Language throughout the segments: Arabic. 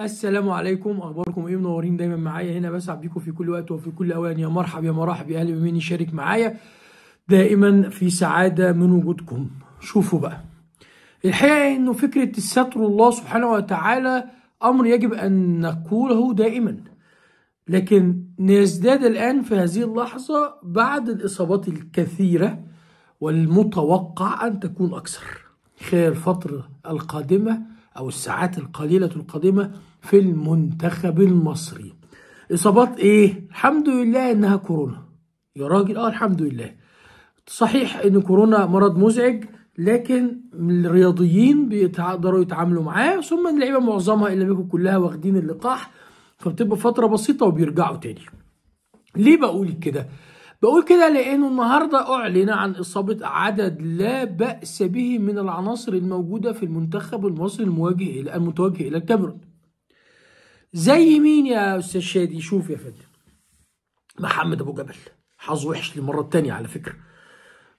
السلام عليكم اخباركم ايه منورين دايما معايا هنا بسعد بيكم في كل وقت وفي كل اوان يا مرحب يا مرحب يا اهلا بمين يشارك معايا دائما في سعاده من وجودكم شوفوا بقى الحقيقه انه فكره الستر الله سبحانه وتعالى امر يجب ان نقوله دائما لكن نزداد الان في هذه اللحظه بعد الاصابات الكثيره والمتوقع ان تكون اكثر خلال الفتره القادمه أو الساعات القليلة القادمة في المنتخب المصري إصابات إيه؟ الحمد لله إنها كورونا يا راجل آه الحمد لله صحيح إن كورونا مرض مزعج لكن الرياضيين بيقدروا يتعاملوا معاه ثم اللعيبه معظمها اللي بيكون كلها واخدين اللقاح فبتبقى فتره بسيطه وبيرجعوا تاني ليه بقول كده بقول كده لأنه النهاردة أعلن عن إصابة عدد لا بأس به من العناصر الموجودة في المنتخب المصري المواجه المتوجه إلى الكاميرون زي مين يا أستاذ شادي شوف يا فندم محمد أبو جبل حظ وحش للمرة الثانيه على فكرة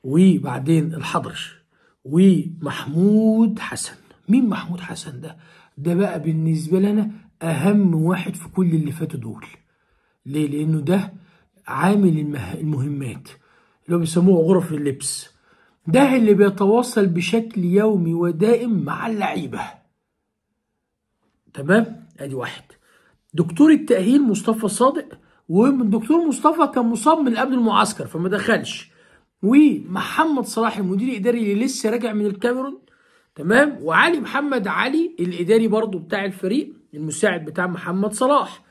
وبعدين الحضرش ومحمود حسن مين محمود حسن ده ده بقى بالنسبة لنا أهم واحد في كل اللي فاتوا دول ليه لأنه ده عامل المهمات اللي هو بيسموه غرف اللبس ده اللي بيتواصل بشكل يومي ودائم مع اللعيبة تمام ادي واحد دكتور التأهيل مصطفى صادق والدكتور مصطفى كان مصاب من قبل المعسكر فما دخلش ومحمد صلاح المدير الاداري اللي لسه راجع من الكاميرون تمام وعلي محمد علي الاداري برضو بتاع الفريق المساعد بتاع محمد صلاح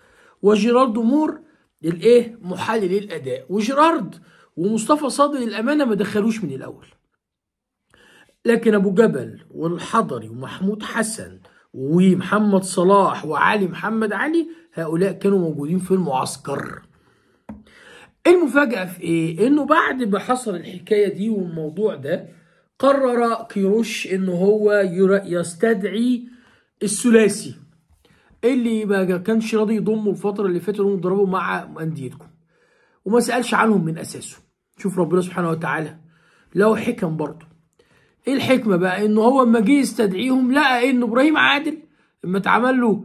وجيرالدو مور للايه محلل الاداء وجيرارد ومصطفى صادق للامانه ما دخلوش من الاول لكن ابو جبل والحضري ومحمود حسن ومحمد صلاح وعلي محمد علي هؤلاء كانوا موجودين في المعسكر المفاجأة في ايه؟ انه بعد ما حصل الحكاية دي والموضوع ده قرر كيروش ان هو يستدعي الثلاثي اللي ما كانش راضي يضمه الفتره اللي فاتت انهم ضربوا مع انديتكم وما سالش عنهم من اساسه شوف ربنا سبحانه وتعالى له حكم برضه ايه الحكمه بقى ان هو لما جه يستدعيهم لقى ان ابراهيم عادل لما اتعمل له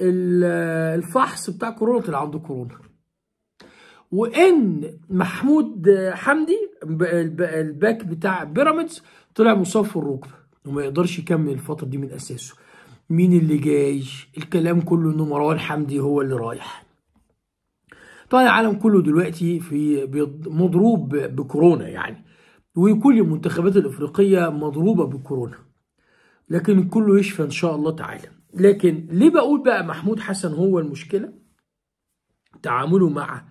الفحص بتاع كورونا طلع عنده كورونا وان محمود حمدي الباك بتاع بيراميدز طلع مصاب في الركبه وما يقدرش يكمل الفتره دي من اساسه مين اللي جاي الكلام كله ان مروان حمدي هو اللي رايح طبعا العالم كله دلوقتي في مضروب بكورونا يعني وكل المنتخبات الافريقيه مضروبه بكورونا لكن كله يشفى ان شاء الله تعالى لكن ليه بقول بقى محمود حسن هو المشكله تعامله مع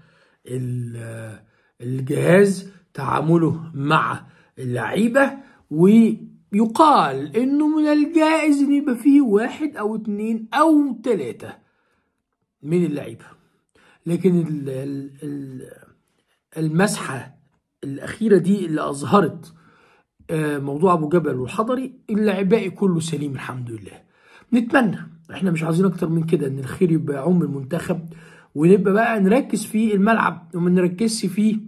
الجهاز تعامله مع اللعيبه و يقال انه من الجائز ان يبقى فيه واحد او اثنين او ثلاثه من اللعيبة لكن الـ الـ المسحة الاخيرة دي اللي اظهرت آه، موضوع ابو جبل والحضري الباقي كله سليم الحمد لله نتمنى احنا مش عايزين اكتر من كده ان الخير يبقى يعم المنتخب ونبقى بقى نركز في الملعب وما نركزش في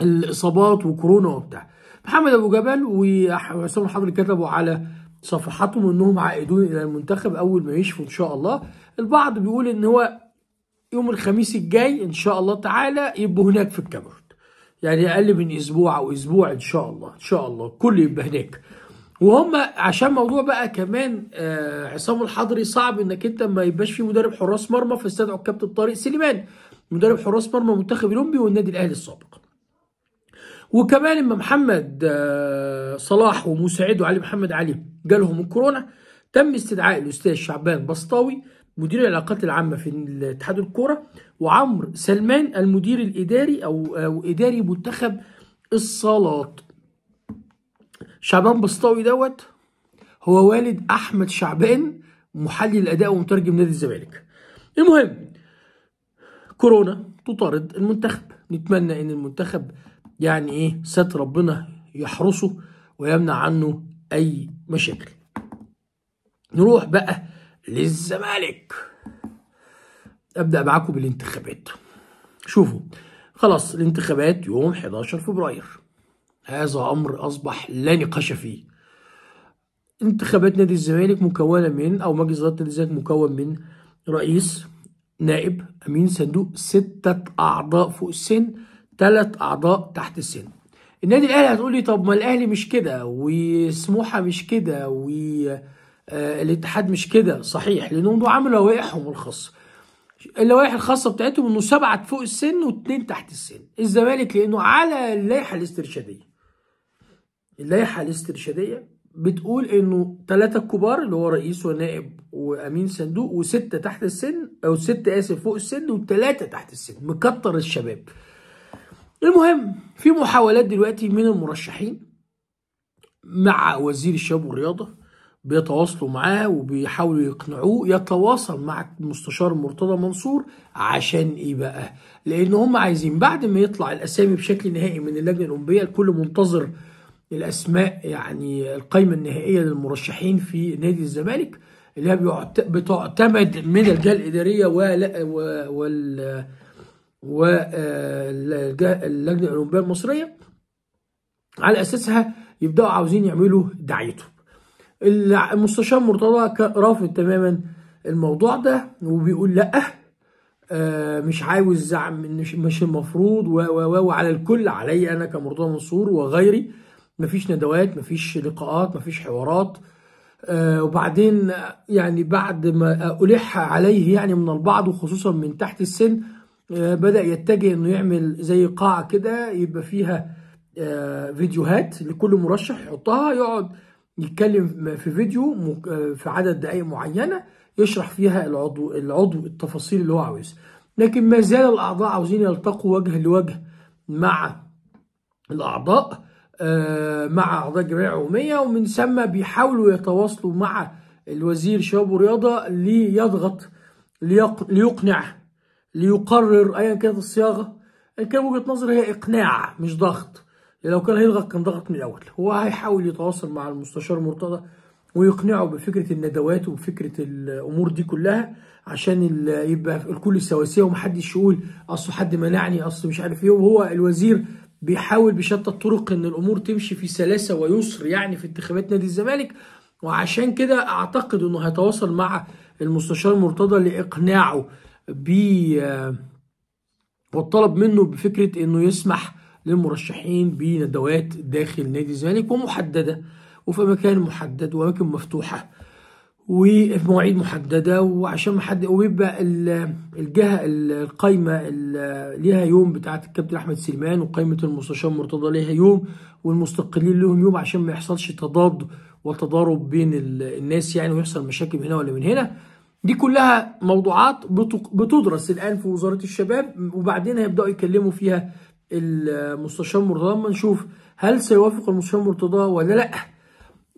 الاصابات وكورونا وبتاع محمد ابو جبل وحسام الحضري كتبوا على صفحاتهم انهم عائدون الى المنتخب اول ما يشفوا ان شاء الله البعض بيقول ان هو يوم الخميس الجاي ان شاء الله تعالى يبقوا هناك في الكاميرون يعني اقل من اسبوع او اسبوع ان شاء الله ان شاء الله كل يبقى هناك وهم عشان موضوع بقى كمان آه عصام الحضري صعب انك انت ما يبقاش في مدرب حراس مرمى فاستدعوا الكابتن طارق سليمان مدرب حراس مرمى منتخب الاولمبي والنادي الاهلي السابق وكمان اما محمد آه، صلاح ومساعده علي محمد علي جالهم الكورونا تم استدعاء الاستاذ شعبان بسطاوي مدير العلاقات العامه في اتحاد الكوره وعمرو سلمان المدير الاداري او, أو اداري منتخب الصالات شعبان بسطاوي دوت هو والد احمد شعبان محلل الاداء ومترجم نادي الزمالك المهم كورونا تطارد المنتخب نتمنى ان المنتخب يعني ايه ستر ربنا يحرسه ويمنع عنه اي مشاكل نروح بقى للزمالك ابدا معاكم بالانتخابات شوفوا خلاص الانتخابات يوم 11 فبراير هذا امر اصبح لا نقاش فيه انتخابات نادي الزمالك مكونه من او مجلس اداره نادي الزمالك مكون من رئيس نائب امين صندوق سته اعضاء فوق السن ثلاث اعضاء تحت السن النادي الاهلي هتقول لي طب ما الاهلي مش كده وسموحه مش كده والاتحاد آه، مش كده صحيح لانهم عاملوا لوائحهم الخاصه اللوائح الخاصه بتاعتهم انه سبعه فوق السن واثنين تحت السن الزمالك لانه على اللائحه الاسترشاديه اللائحه الاسترشاديه بتقول انه ثلاثه الكبار اللي هو رئيس ونائب وامين صندوق وسته تحت السن او سته اسف فوق السن وثلاثه تحت السن مكتر الشباب المهم في محاولات دلوقتي من المرشحين مع وزير الشباب والرياضه بيتواصلوا معاه وبيحاولوا يقنعوه يتواصل مع المستشار مرتضى منصور عشان ايه بقى؟ لان هم عايزين بعد ما يطلع الاسامي بشكل نهائي من اللجنه الاولمبيه الكل منتظر الاسماء يعني القائمه النهائيه للمرشحين في نادي الزمالك اللي هي بتعتمد من الجهه الاداريه وال واللجنه الاولمبيه المصريه على اساسها يبداوا عاوزين يعملوا دعايتهم المستشار مرتضى رافض تماما الموضوع ده وبيقول لا آه، مش عاوز زعم مش المفروض و وعلى الكل علي انا كمرتضى منصور وغيري مفيش ندوات مفيش لقاءات مفيش حوارات آه، وبعدين يعني بعد ما ألح عليه يعني من البعض وخصوصا من تحت السن آه، بدأ يتجه انه يعمل زي قاعة كده يبقى فيها آه، فيديوهات لكل مرشح يحطها يقعد يتكلم في فيديو آه، في عدد دقائق معينة يشرح فيها العضو العضو التفاصيل اللي هو عاوزها لكن ما زال الأعضاء عاوزين يلتقوا وجه لوجه مع الأعضاء مع أعضاء الجمعية العمومية ومن ثم بيحاولوا يتواصلوا مع الوزير شباب ورياضة ليضغط ليقنع ليقرر ايا كانت الصياغه ان كان وجهه نظري هي اقناع مش ضغط لو كان هيضغط كان ضغط من الاول هو هيحاول يتواصل مع المستشار مرتضى ويقنعه بفكره الندوات وبفكره الامور دي كلها عشان يبقى الكل سواسيه ومحدش يقول اصل حد منعني اصل مش عارف ايه وهو الوزير بيحاول بشتى الطرق ان الامور تمشي في سلاسه ويسر يعني في انتخابات نادي الزمالك وعشان كده اعتقد انه هيتواصل مع المستشار مرتضى لاقناعه بي آه، والطلب منه بفكره انه يسمح للمرشحين بندوات داخل نادي الزمالك ومحدده وفي مكان محدد واماكن مفتوحه وفي مواعيد محدده وعشان ما حد ويبقى الجهه القايمه ليها يوم بتاعه الكابتن احمد سليمان وقائمه المستشار مرتضى ليها يوم والمستقلين لهم يوم عشان ما يحصلش تضاد وتضارب بين الناس يعني ويحصل مشاكل من هنا ولا من هنا دي كلها موضوعات بتدرس الان في وزاره الشباب وبعدين هيبداوا يكلموا فيها المستشار مرتضى اما نشوف هل سيوافق المستشار مرتضى ولا لا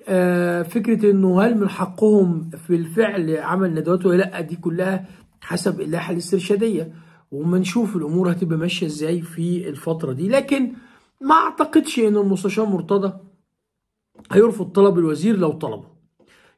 آه فكره انه هل من حقهم في الفعل عمل ندوات ولا لا دي كلها حسب اللائحه الاسترشاديه وما نشوف الامور هتبقى ماشيه ازاي في الفتره دي لكن ما اعتقدش ان المستشار مرتضى هيرفض طلب الوزير لو طلبه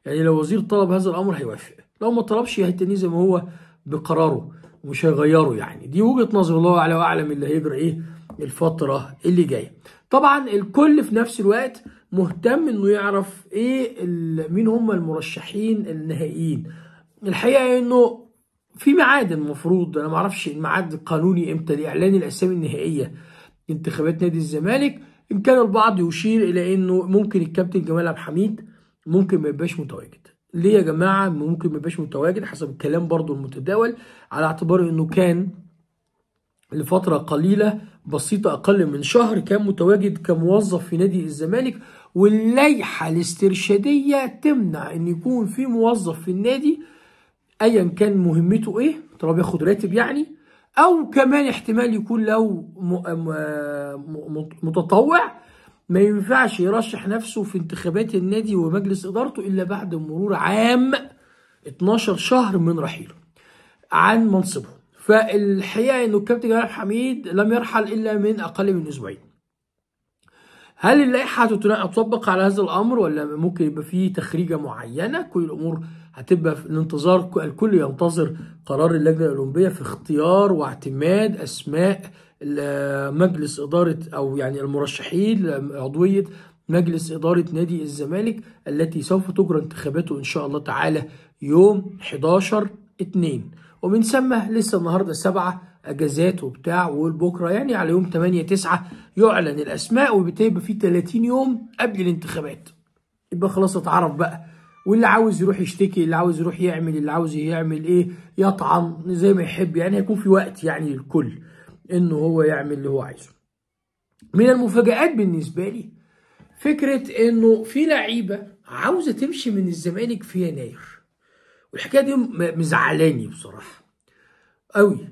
يعني لو وزير طلب هذا الامر هيوافق لو ما طلبش هيتنيه زي ما هو بقراره مش هيغيره يعني دي وجهه نظر الله على واعلم اللي هيجرى ايه الفتره اللي جايه طبعا الكل في نفس الوقت مهتم انه يعرف ايه مين هم المرشحين النهائيين الحقيقه انه في ميعاد المفروض انا ما اعرفش الميعاد القانوني امتى لاعلان الاسامي النهائيه انتخابات نادي الزمالك ان كان البعض يشير الى انه ممكن الكابتن جمال عبد الحميد ممكن ما يبقاش متواجد ليه يا جماعه ممكن ما يبقاش متواجد حسب الكلام برضو المتداول على اعتبار انه كان لفتره قليله بسيطه اقل من شهر كان متواجد كموظف في نادي الزمالك واللائحه الاسترشاديه تمنع ان يكون في موظف في النادي ايا كان مهمته ايه طالما بياخد راتب يعني او كمان احتمال يكون لو متطوع ما ينفعش يرشح نفسه في انتخابات النادي ومجلس إدارته إلا بعد مرور عام 12 شهر من رحيله عن منصبه فالحقيقة إنه الكابتن جلال حميد لم يرحل إلا من أقل من أسبوعين هل اللائحة هتطبق على هذا الأمر ولا ممكن يبقى فيه تخريجة معينة كل الأمور هتبقى في الانتظار الكل ينتظر قرار اللجنة الأولمبية في اختيار واعتماد أسماء مجلس إدارة أو يعني المرشحين عضوية مجلس إدارة نادي الزمالك التي سوف تجرى انتخاباته إن شاء الله تعالى يوم 11 2 ومن ثم لسه النهارده سبعة اجازات وبتاع وبكره يعني على يوم 8 9 يعلن الاسماء وبتبقى في 30 يوم قبل الانتخابات يبقى خلاص اتعرف بقى واللي عاوز يروح يشتكي اللي عاوز يروح يعمل اللي عاوز يعمل ايه يطعن زي ما يحب يعني هيكون في وقت يعني للكل انه هو يعمل اللي هو عايزه من المفاجآت بالنسبة لي فكرة انه في لعيبة عاوزة تمشي من الزمالك في يناير والحكاية دي مزعلاني بصراحة قوي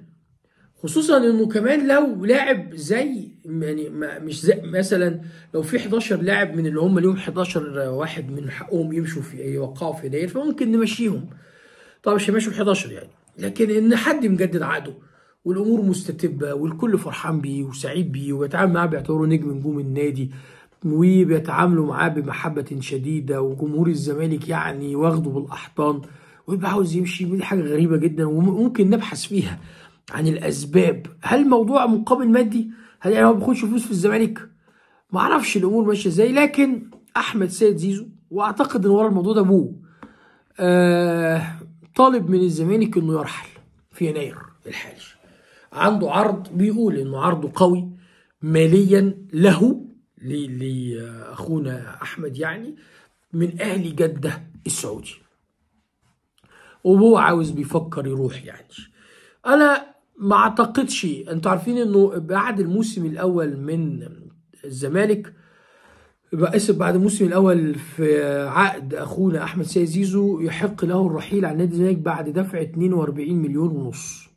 خصوصا انه كمان لو لاعب زي يعني مش زي مثلا لو في 11 لاعب من اللي هم ليهم 11 واحد من حقهم يمشوا في يوقعوا في يناير فممكن نمشيهم طب مش هيمشوا 11 يعني لكن ان حد مجدد عقده والامور مستتبه والكل فرحان بيه وسعيد بيه وبيتعامل معاه بيعتبره نجم نجوم النادي وبيتعاملوا معاه بمحبه شديده وجمهور الزمالك يعني واخده بالاحضان ويبقى عاوز يمشي ودي حاجه غريبه جدا وممكن نبحث فيها عن الاسباب هل الموضوع مقابل مادي؟ هل يعني هو ما بياخدش فلوس في الزمالك؟ ما اعرفش الامور ماشيه ازاي لكن احمد سيد زيزو واعتقد ان ورا الموضوع ده ابوه آه طالب من الزمالك انه يرحل في يناير الحالي عنده عرض بيقول انه عرضه قوي ماليا له لاخونا احمد يعني من اهل جده السعودي وهو عاوز بيفكر يروح يعني انا ما اعتقدش انتوا عارفين انه بعد الموسم الاول من الزمالك اسف بعد الموسم الاول في عقد اخونا احمد سيد زيزو يحق له الرحيل عن نادي الزمالك بعد دفع 42 مليون ونص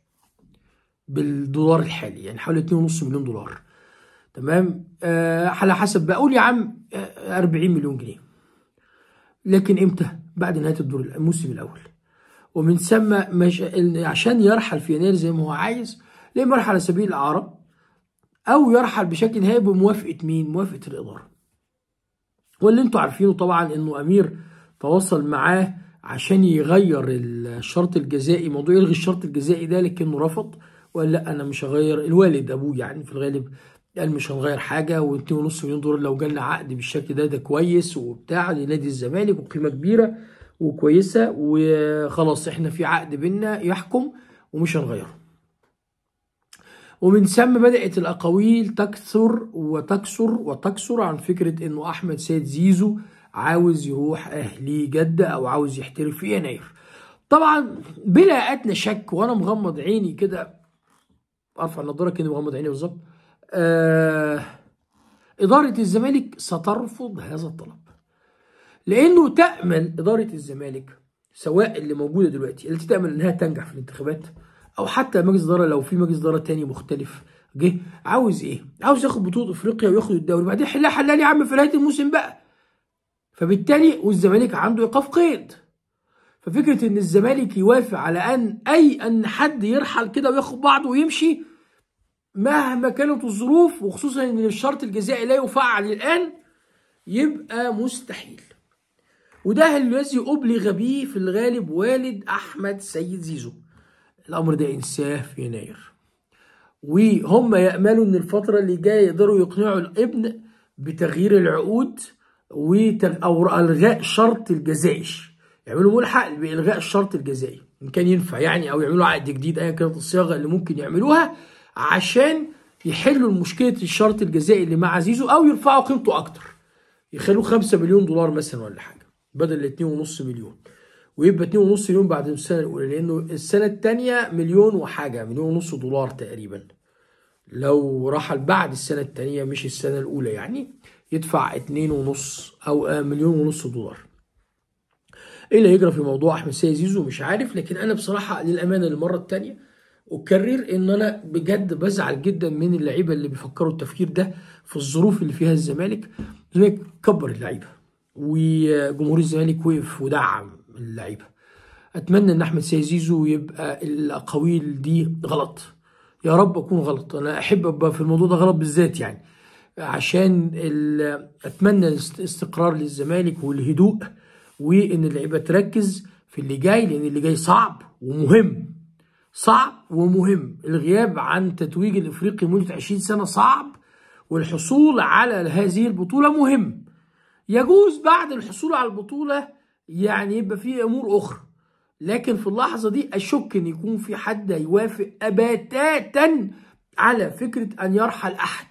بالدولار الحالي يعني حوالي 2.5 مليون دولار تمام آه على حسب بقول يا عم 40 آه، مليون جنيه لكن امتى بعد نهايه الدور الموسم الاول ومن ثم مش... عشان يرحل في يناير زي ما هو عايز ليه يرحل على سبيل الاعاره او يرحل بشكل نهائي بموافقه مين موافقه الاداره واللي انتم عارفينه طبعا انه امير تواصل معاه عشان يغير الشرط الجزائي موضوع يلغي الشرط الجزائي ده لكنه رفض وقال لا انا مش هغير الوالد ابوه يعني في الغالب قال مش هنغير حاجه و2.5 مليون دولار لو جالنا عقد بالشكل ده ده كويس وبتاع لنادي الزمالك وقيمه كبيره وكويسه وخلاص احنا في عقد بينا يحكم ومش هنغيره ومن ثم بدأت الأقاويل تكثر وتكثر وتكثر عن فكرة إنه أحمد سيد زيزو عاوز يروح أهلي جدة أو عاوز يحترف في يناير. طبعا بلا أدنى شك وأنا مغمض عيني كده ارفع النضاره كده وغمض عيني بالظبط آه اداره الزمالك سترفض هذا الطلب لانه تامل اداره الزمالك سواء اللي موجوده دلوقتي التي تامل انها تنجح في الانتخابات او حتى مجلس اداره لو في مجلس اداره تاني مختلف جه عاوز ايه؟ عاوز ياخد بطوله افريقيا وياخد الدوري بعدين حلها حلال يا عم في نهايه الموسم بقى فبالتالي والزمالك عنده ايقاف قيد ففكره ان الزمالك يوافق على ان اي ان حد يرحل كده وياخد بعضه ويمشي مهما كانت الظروف وخصوصا ان الشرط الجزائي لا يفعل الان يبقى مستحيل وده الذي ابلغ به في الغالب والد احمد سيد زيزو الامر ده انساه في يناير وهم ياملوا ان الفتره اللي جايه يقدروا يقنعوا الابن بتغيير العقود او الغاء شرط الجزائي يعملوا ملحق بإلغاء الشرط الجزائي إن كان ينفع يعني أو يعملوا عقد جديد أيا كانت الصياغة اللي ممكن يعملوها عشان يحلوا مشكلة الشرط الجزائي اللي مع زيزو أو يرفعوا قيمته أكتر يخلوه 5 مليون دولار مثلا ولا حاجة بدل 2.5 مليون ويبقى 2.5 مليون بعد السنة الأولى لأنه السنة الثانية مليون وحاجة مليون ونص دولار تقريبا لو رحل بعد السنة الثانية مش السنة الأولى يعني يدفع 2.5 أو مليون ونص دولار ايه اللي هيجرى في موضوع احمد سيد زيزو مش عارف لكن انا بصراحه للامانه للمره الثانيه اكرر ان انا بجد بزعل جدا من اللعيبه اللي بيفكروا التفكير ده في الظروف اللي فيها الزمالك الزمالك كبر اللعيبه وجمهور الزمالك وقف ودعم اللعيبه اتمنى ان احمد سيد زيزو يبقى الاقاويل دي غلط يا رب اكون غلط انا احب ابقى في الموضوع ده غلط بالذات يعني عشان اتمنى استقرار للزمالك والهدوء وان اللعيبه تركز في اللي جاي لان اللي جاي صعب ومهم صعب ومهم الغياب عن تتويج الافريقي لمده 20 سنه صعب والحصول على هذه البطوله مهم يجوز بعد الحصول على البطوله يعني يبقى في امور اخرى لكن في اللحظه دي اشك ان يكون في حد هيوافق اباتاتا على فكره ان يرحل احد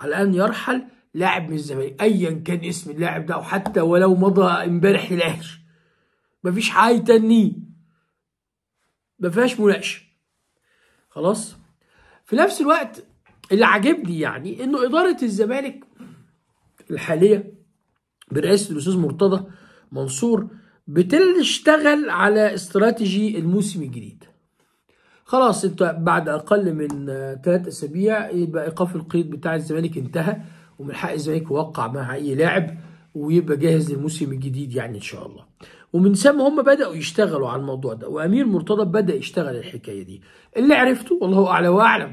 على ان يرحل لاعب من الزمالك ايا كان اسم اللاعب ده وحتى ولو مضى امبارح للاهلي مفيش حاجه تانيه مفيهاش مناقشه خلاص في نفس الوقت اللي عاجبني يعني انه اداره الزمالك الحاليه برئاسه الاستاذ مرتضى منصور بتشتغل على استراتيجي الموسم الجديد خلاص انت بعد اقل من ثلاث اسابيع يبقى ايقاف القيد بتاع الزمالك انتهى ومن حق الزمالك يوقع مع اي لاعب ويبقى جاهز للموسم الجديد يعني ان شاء الله ومن ثم هم بداوا يشتغلوا على الموضوع ده وامير مرتضى بدا يشتغل الحكايه دي اللي عرفته والله اعلى واعلم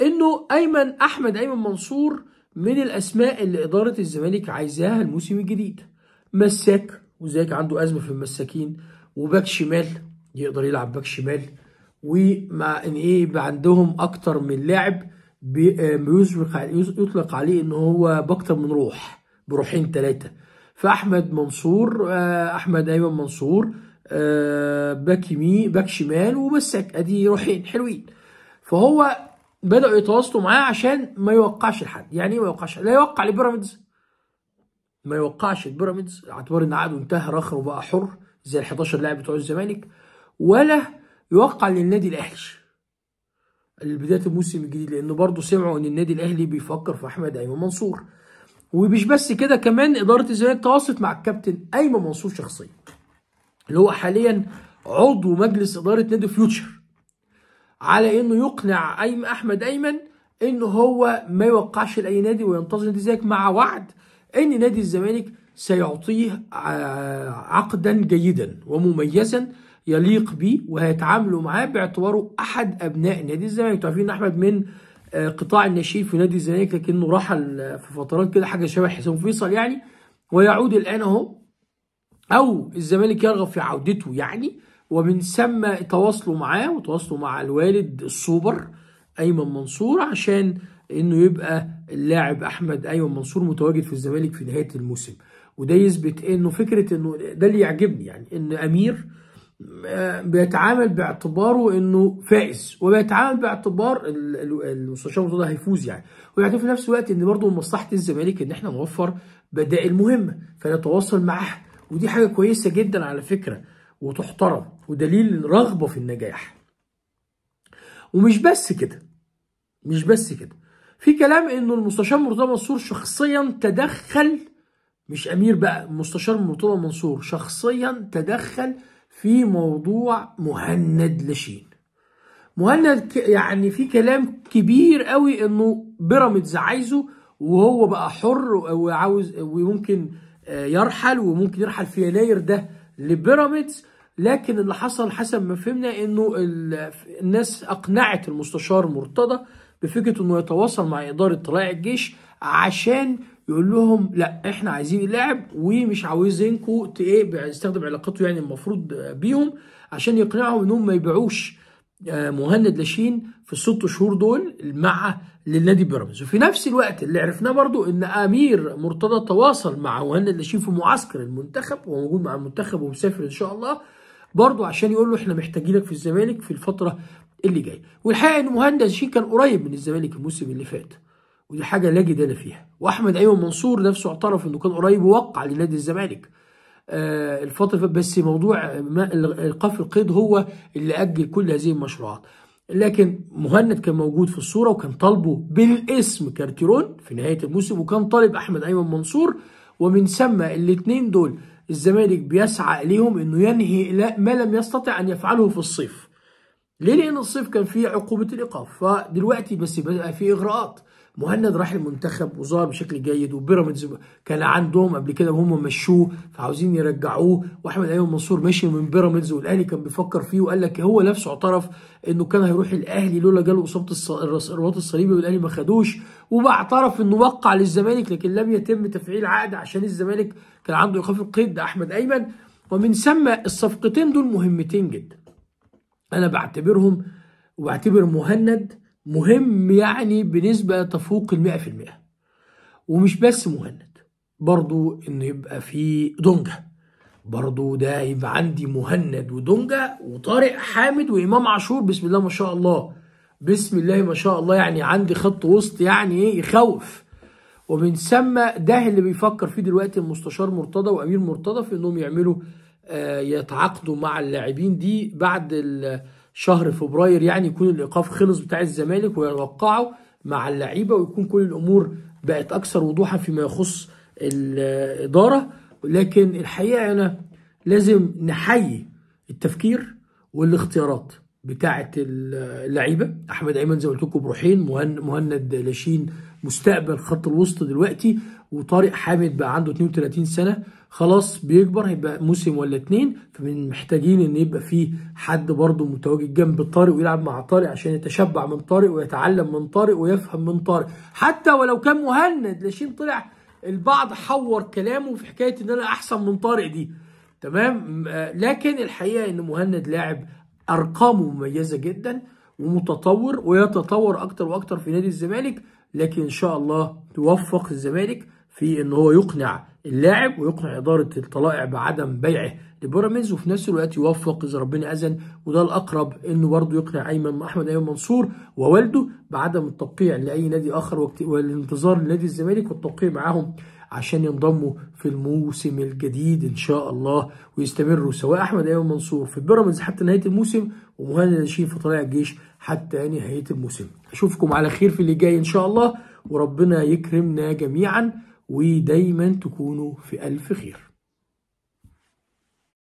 انه ايمن احمد ايمن منصور من الاسماء اللي اداره الزمالك عايزاها الموسم الجديد مساك وزيك عنده ازمه في المساكين وباك شمال يقدر يلعب باك شمال ومع ان ايه يبقى عندهم اكتر من لاعب آه، يطلق عليه ان هو باكتر من روح بروحين ثلاثه فاحمد منصور آه، احمد ايمن منصور آه، باك يمين باك شمال وبس ادي روحين حلوين فهو بداوا يتواصلوا معاه عشان ما يوقعش لحد يعني ايه ما يوقعش لا يوقع لبيراميدز ما يوقعش البيراميدز اعتبار ان عقده انتهى رخر وبقى حر زي ال 11 لاعب بتوع الزمالك ولا يوقع للنادي الاهلي بدايه الموسم الجديد لانه برضه سمعوا ان النادي الاهلي بيفكر في احمد ايمن منصور ومش بس كده كمان اداره الزمالك تواصلت مع الكابتن ايمن منصور شخصيا اللي هو حاليا عضو مجلس اداره نادي فيوتشر على انه يقنع ايمن احمد ايمن ان هو ما يوقعش لاي نادي وينتظر نادي الزمالك مع وعد ان نادي الزمالك سيعطيه آه، عقدا جيدا ومميزا يليق به وهيتعاملوا معاه باعتباره احد ابناء نادي الزمالك انتوا عارفين احمد من آه، قطاع الناشئين في نادي الزمالك لكنه رحل في فترات كده حاجه شبه حسام فيصل يعني ويعود الان اهو او الزمالك يرغب في عودته يعني ومن ثم تواصلوا معاه وتواصلوا مع الوالد السوبر ايمن منصور عشان انه يبقى اللاعب احمد ايمن منصور متواجد في الزمالك في نهايه الموسم وده يثبت انه فكره انه ده اللي يعجبني يعني ان امير آه، بيتعامل باعتباره انه فائز وبيتعامل باعتبار المستشار المرتضى هيفوز يعني ويعتبر في نفس الوقت ان برضه مصلحه الزمالك ان احنا نوفر بدائل مهمه فنتواصل معاها ودي حاجه كويسه جدا على فكره وتحترم ودليل رغبه في النجاح ومش بس كده مش بس كده في كلام انه المستشار مرتضى منصور شخصيا تدخل مش امير بقى مستشار مرتضى منصور شخصيا تدخل في موضوع مهند لاشين مهند يعني في كلام كبير قوي انه بيراميدز عايزه وهو بقى حر وعاوز وممكن آه، يرحل وممكن يرحل في يناير ده لبيراميدز لكن اللي حصل حسب ما فهمنا انه الناس اقنعت المستشار مرتضى بفكره انه يتواصل مع اداره طلائع الجيش عشان يقول لهم لا احنا عايزين اللاعب ومش عاوزينكم ايه يستخدم علاقته يعني المفروض بيهم عشان يقنعهم انهم ما يبيعوش آه، مهند لاشين في الست شهور دول مع للنادي بيراميدز وفي نفس الوقت اللي عرفناه برضو ان امير مرتضى تواصل مع مهند لاشين في معسكر المنتخب وموجود موجود مع المنتخب ومسافر ان شاء الله برضو عشان يقول له احنا محتاجينك في الزمالك في الفتره اللي جايه والحقيقه ان مهند لاشين كان قريب من الزمالك الموسم اللي فات ودي حاجه لا جدال فيها واحمد ايمن منصور نفسه اعترف انه كان قريب ووقع لنادي الزمالك آه الفتره بس موضوع القف القيد هو اللي اجل كل هذه المشروعات لكن مهند كان موجود في الصوره وكان طالبه بالاسم كارتيرون في نهايه الموسم وكان طالب احمد ايمن منصور ومن ثم الاثنين دول الزمالك بيسعى اليهم انه ينهي ما لم يستطع ان يفعله في الصيف ليه لان الصيف كان فيه عقوبه الايقاف فدلوقتي بس بقى فيه اغراءات مهند راح المنتخب وظهر بشكل جيد وبيراميدز كان عندهم قبل كده وهم مشوه فعاوزين يرجعوه واحمد ايمن منصور مشي من بيراميدز والاهلي كان بيفكر فيه وقال لك هو نفسه اعترف انه كان هيروح الاهلي لولا جاله اصابه الرباط الصليبي والاهلي ما خدوش وباعترف انه وقع للزمالك لكن لم يتم تفعيل عقد عشان الزمالك كان عنده ايقاف القيد احمد ايمن ومن ثم الصفقتين دول مهمتين جدا انا بعتبرهم وبعتبر مهند مهم يعني بنسبة تفوق المئة في المئة ومش بس مهند برضو إن يبقى في دونجا برضو ده يبقى عندي مهند ودونجا وطارق حامد وإمام عاشور بسم الله ما شاء الله بسم الله ما شاء الله يعني عندي خط وسط يعني إيه يخوف ومن ثم ده اللي بيفكر فيه دلوقتي المستشار مرتضى وأمير مرتضى في إنهم يعملوا آه يتعاقدوا مع اللاعبين دي بعد شهر فبراير يعني يكون الايقاف خلص بتاع الزمالك ويوقعه مع اللعيبه ويكون كل الامور بقت اكثر وضوحا فيما يخص الاداره لكن الحقيقه انا لازم نحيي التفكير والاختيارات بتاعه اللعيبه احمد ايمن زي ما قلت لكم بروحين مهند لاشين مستقبل خط الوسط دلوقتي وطارق حامد بقى عنده 32 سنه خلاص بيكبر هيبقى موسم ولا اتنين فمحتاجين ان يبقى فيه حد برضه متواجد جنب طارق ويلعب مع طارق عشان يتشبع من طارق ويتعلم من طارق ويفهم من طارق حتى ولو كان مهند لاشين طلع البعض حور كلامه في حكايه ان انا احسن من طارق دي تمام آه، لكن الحقيقه ان مهند لاعب ارقامه مميزه جدا ومتطور ويتطور اكتر واكتر في نادي الزمالك لكن ان شاء الله توفق الزمالك في ان هو يقنع اللاعب ويقنع اداره الطلائع بعدم بيعه لبيراميدز وفي نفس الوقت يوفق اذا ربنا اذن وده الاقرب انه برضه يقنع ايمن احمد ايمن منصور ووالده بعدم التوقيع لاي نادي اخر والانتظار لنادي الزمالك والتوقيع معاهم عشان ينضموا في الموسم الجديد ان شاء الله ويستمروا سواء احمد ايمن منصور في بيراميدز حتى نهايه الموسم ومهند ناشين في طلائع الجيش حتى نهايه الموسم اشوفكم على خير في اللي جاي ان شاء الله وربنا يكرمنا جميعا ودايما تكونوا في ألف خير